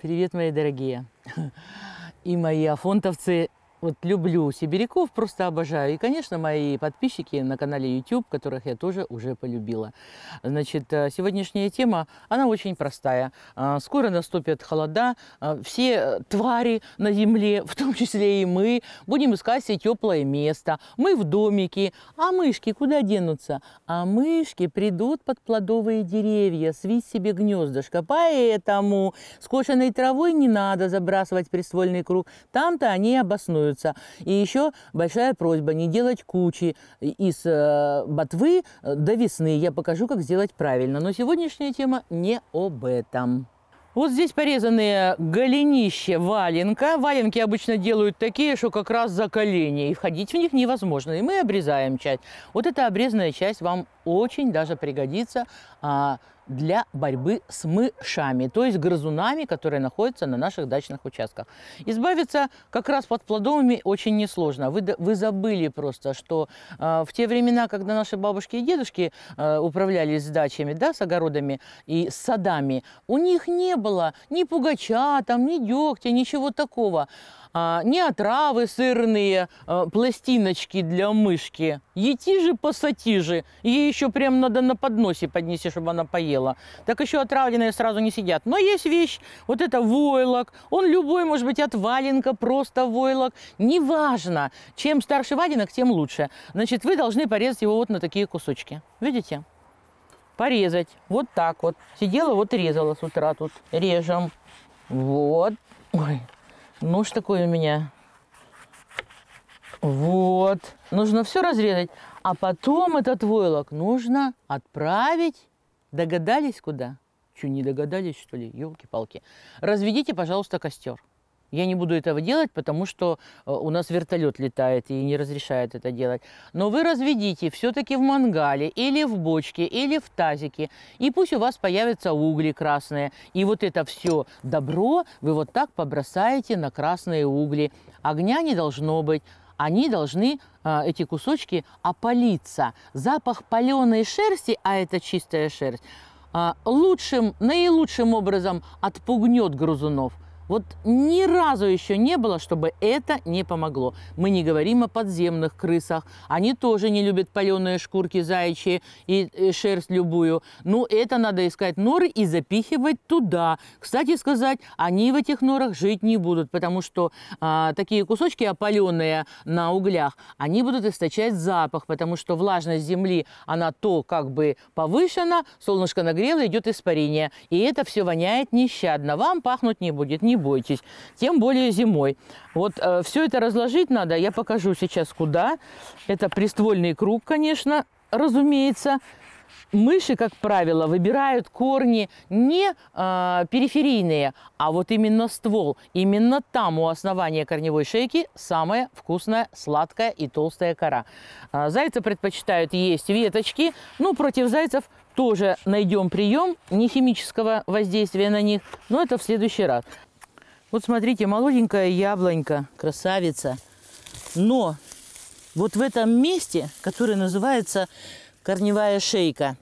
Привет, мои дорогие! И мои афонтовцы, вот люблю сибиряков, просто обожаю. И, конечно, мои подписчики на канале YouTube, которых я тоже уже полюбила. Значит, э, сегодняшняя тема, она очень простая. Э, скоро наступят холода, э, все твари на земле, в том числе и мы, будем искать себе теплое место. Мы в домике, а мышки куда денутся? А мышки придут под плодовые деревья, свить себе гнездышко. Поэтому скошенной травой не надо забрасывать приствольный круг. Там-то они обоснуют используются. И еще большая просьба не делать кучи из э, ботвы э, до весны. Я покажу, как сделать правильно. Но сегодняшняя тема не об этом. Вот здесь порезанные голенище валенка. Валенки обычно делают такие, что как раз за колени. И входить в них невозможно. И мы обрезаем часть. Вот эта обрезанная часть вам очень даже пригодится а, для борьбы с мышами, то есть грызунами, которые находятся на наших дачных участках. Избавиться как раз под плодовыми очень несложно. Вы, вы забыли просто, что э, в те времена, когда наши бабушки и дедушки э, управлялись с дачами, да, с огородами и с садами, у них не было ни пугача, там, ни дегтя, ничего такого. А, не отравы сырные, а, пластиночки для мышки. ети же посати же Ей еще прям надо на подносе поднести, чтобы она поела. Так еще отравленные сразу не сидят. Но есть вещь, вот это войлок. Он любой, может быть, от валенка, просто войлок. Неважно. Чем старше валенок, тем лучше. Значит, вы должны порезать его вот на такие кусочки. Видите? Порезать. Вот так вот. Сидела, вот резала с утра тут. Режем. Вот. Ой, Нож такой у меня. Вот. Нужно все разрезать. А потом этот войлок нужно отправить. Догадались куда? Что, не догадались, что ли? Елки-палки. Разведите, пожалуйста, костер. Я не буду этого делать, потому что э, у нас вертолет летает и не разрешает это делать. Но вы разведите все-таки в мангале или в бочке, или в тазике. И пусть у вас появятся угли красные. И вот это все добро вы вот так побросаете на красные угли. Огня не должно быть. Они должны, а, эти кусочки, опалиться. Запах паленой шерсти, а это чистая шерсть, а, лучшим, наилучшим образом отпугнет грызунов – вот ни разу еще не было, чтобы это не помогло. Мы не говорим о подземных крысах. Они тоже не любят паленые шкурки заячьи и э, шерсть любую. Ну, это надо искать норы и запихивать туда. Кстати сказать, они в этих норах жить не будут, потому что а, такие кусочки опаленные на углях, они будут источать запах, потому что влажность земли, она то как бы повышена, солнышко нагрело, идет испарение. И это все воняет нещадно. Вам пахнуть не будет. Не бойтесь. Тем более зимой. Вот э, все это разложить надо. Я покажу сейчас куда. Это приствольный круг, конечно, разумеется. Мыши, как правило, выбирают корни не э, периферийные, а вот именно ствол. Именно там у основания корневой шейки самая вкусная, сладкая и толстая кора. Э, зайцы предпочитают есть веточки. Ну, против зайцев тоже найдем прием не химического воздействия на них, но это в следующий раз. Вот смотрите, молоденькая яблонька, красавица. Но вот в этом месте, которое называется корневая шейка,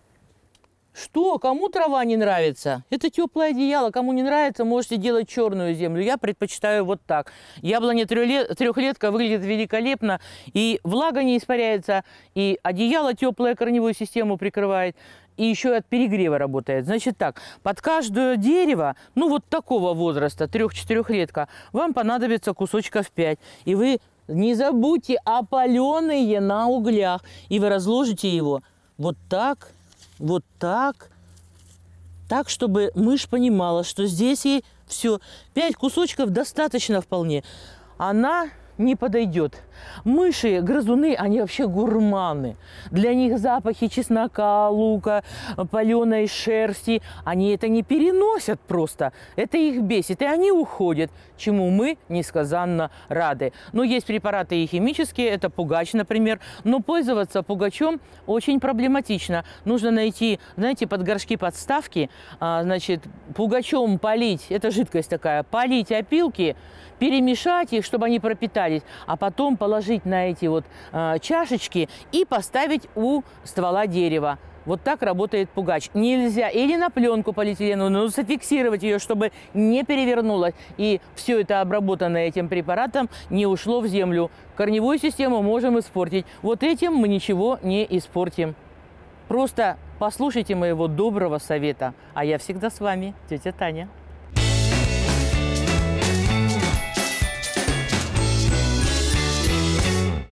что, кому трава не нравится? Это теплое одеяло, кому не нравится, можете делать черную землю. Я предпочитаю вот так. Яблоня трехлетка выглядит великолепно, и влага не испаряется, и одеяло теплое корневую систему прикрывает и еще от перегрева работает. Значит так, под каждое дерево, ну вот такого возраста, 3-4 летка, вам понадобится кусочков 5. И вы не забудьте опаленные на углях. И вы разложите его вот так, вот так, так, чтобы мышь понимала, что здесь ей все. Пять кусочков достаточно вполне. Она не подойдет Мыши, грызуны, они вообще гурманы. Для них запахи чеснока, лука, паленой шерсти, они это не переносят просто. Это их бесит, и они уходят, чему мы несказанно рады. Но есть препараты и химические, это пугач, например. Но пользоваться пугачом очень проблематично. Нужно найти, знаете, под горшки подставки, а, значит, пугачом полить, это жидкость такая, полить опилки, перемешать их, чтобы они пропитались, а потом положить на эти вот э, чашечки и поставить у ствола дерева. Вот так работает пугач. Нельзя или на пленку полиэтиленовую, но зафиксировать ее, чтобы не перевернулась И все это обработанное этим препаратом не ушло в землю. Корневую систему можем испортить. Вот этим мы ничего не испортим. Просто послушайте моего доброго совета. А я всегда с вами, тетя Таня.